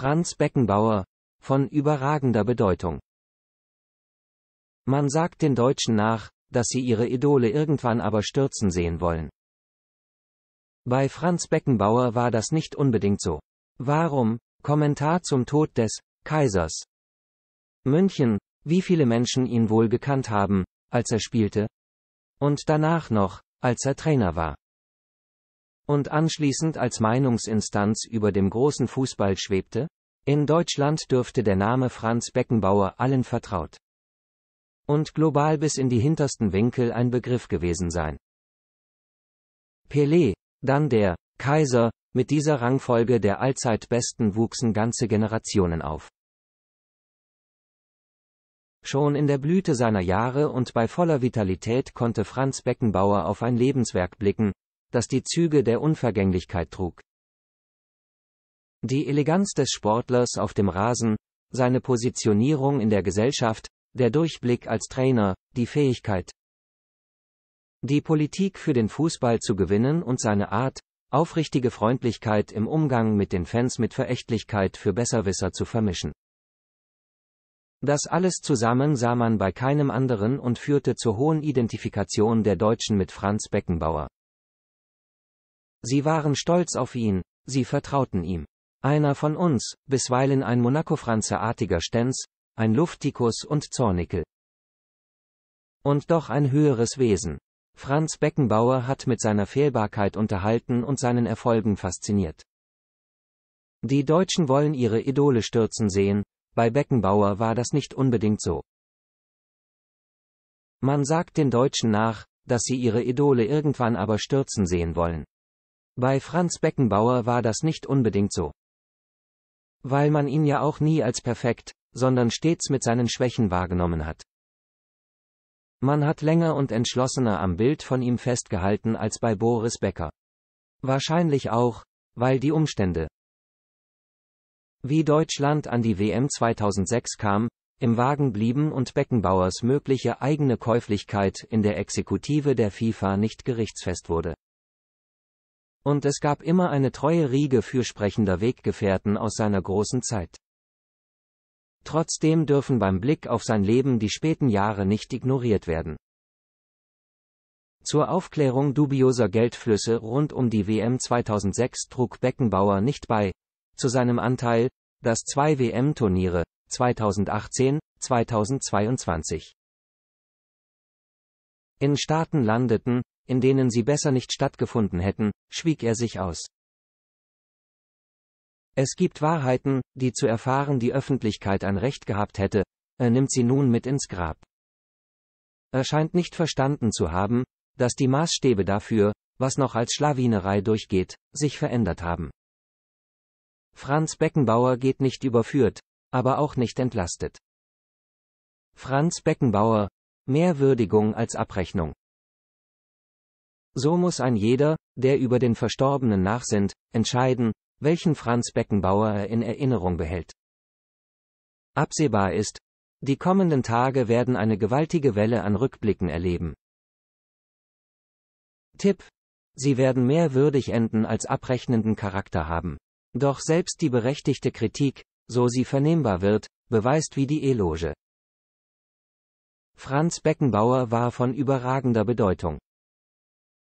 Franz Beckenbauer. Von überragender Bedeutung. Man sagt den Deutschen nach, dass sie ihre Idole irgendwann aber stürzen sehen wollen. Bei Franz Beckenbauer war das nicht unbedingt so. Warum? Kommentar zum Tod des Kaisers. München, wie viele Menschen ihn wohl gekannt haben, als er spielte? Und danach noch, als er Trainer war und anschließend als Meinungsinstanz über dem großen Fußball schwebte? In Deutschland dürfte der Name Franz Beckenbauer allen vertraut und global bis in die hintersten Winkel ein Begriff gewesen sein. Pelé, dann der Kaiser, mit dieser Rangfolge der Allzeitbesten wuchsen ganze Generationen auf. Schon in der Blüte seiner Jahre und bei voller Vitalität konnte Franz Beckenbauer auf ein Lebenswerk blicken, das die Züge der Unvergänglichkeit trug. Die Eleganz des Sportlers auf dem Rasen, seine Positionierung in der Gesellschaft, der Durchblick als Trainer, die Fähigkeit, die Politik für den Fußball zu gewinnen und seine Art, aufrichtige Freundlichkeit im Umgang mit den Fans mit Verächtlichkeit für Besserwisser zu vermischen. Das alles zusammen sah man bei keinem anderen und führte zur hohen Identifikation der Deutschen mit Franz Beckenbauer. Sie waren stolz auf ihn, sie vertrauten ihm. Einer von uns, bisweilen ein monaco franze Stenz, ein Luftikus und Zornickel. Und doch ein höheres Wesen. Franz Beckenbauer hat mit seiner Fehlbarkeit unterhalten und seinen Erfolgen fasziniert. Die Deutschen wollen ihre Idole stürzen sehen, bei Beckenbauer war das nicht unbedingt so. Man sagt den Deutschen nach, dass sie ihre Idole irgendwann aber stürzen sehen wollen. Bei Franz Beckenbauer war das nicht unbedingt so. Weil man ihn ja auch nie als perfekt, sondern stets mit seinen Schwächen wahrgenommen hat. Man hat länger und entschlossener am Bild von ihm festgehalten als bei Boris Becker. Wahrscheinlich auch, weil die Umstände, wie Deutschland an die WM 2006 kam, im Wagen blieben und Beckenbauers mögliche eigene Käuflichkeit in der Exekutive der FIFA nicht gerichtsfest wurde. Und es gab immer eine treue Riege fürsprechender Weggefährten aus seiner großen Zeit. Trotzdem dürfen beim Blick auf sein Leben die späten Jahre nicht ignoriert werden. Zur Aufklärung dubioser Geldflüsse rund um die WM 2006 trug Beckenbauer nicht bei, zu seinem Anteil, dass zwei WM-Turniere, 2018, 2022, in Staaten landeten, in denen sie besser nicht stattgefunden hätten, schwieg er sich aus. Es gibt Wahrheiten, die zu erfahren die Öffentlichkeit ein Recht gehabt hätte, er nimmt sie nun mit ins Grab. Er scheint nicht verstanden zu haben, dass die Maßstäbe dafür, was noch als Schlawinerei durchgeht, sich verändert haben. Franz Beckenbauer geht nicht überführt, aber auch nicht entlastet. Franz Beckenbauer, mehr Würdigung als Abrechnung. So muss ein jeder, der über den Verstorbenen nachsinnt, entscheiden, welchen Franz Beckenbauer er in Erinnerung behält. Absehbar ist, die kommenden Tage werden eine gewaltige Welle an Rückblicken erleben. Tipp. Sie werden mehr würdig enden als abrechnenden Charakter haben. Doch selbst die berechtigte Kritik, so sie vernehmbar wird, beweist wie die Eloge. Franz Beckenbauer war von überragender Bedeutung.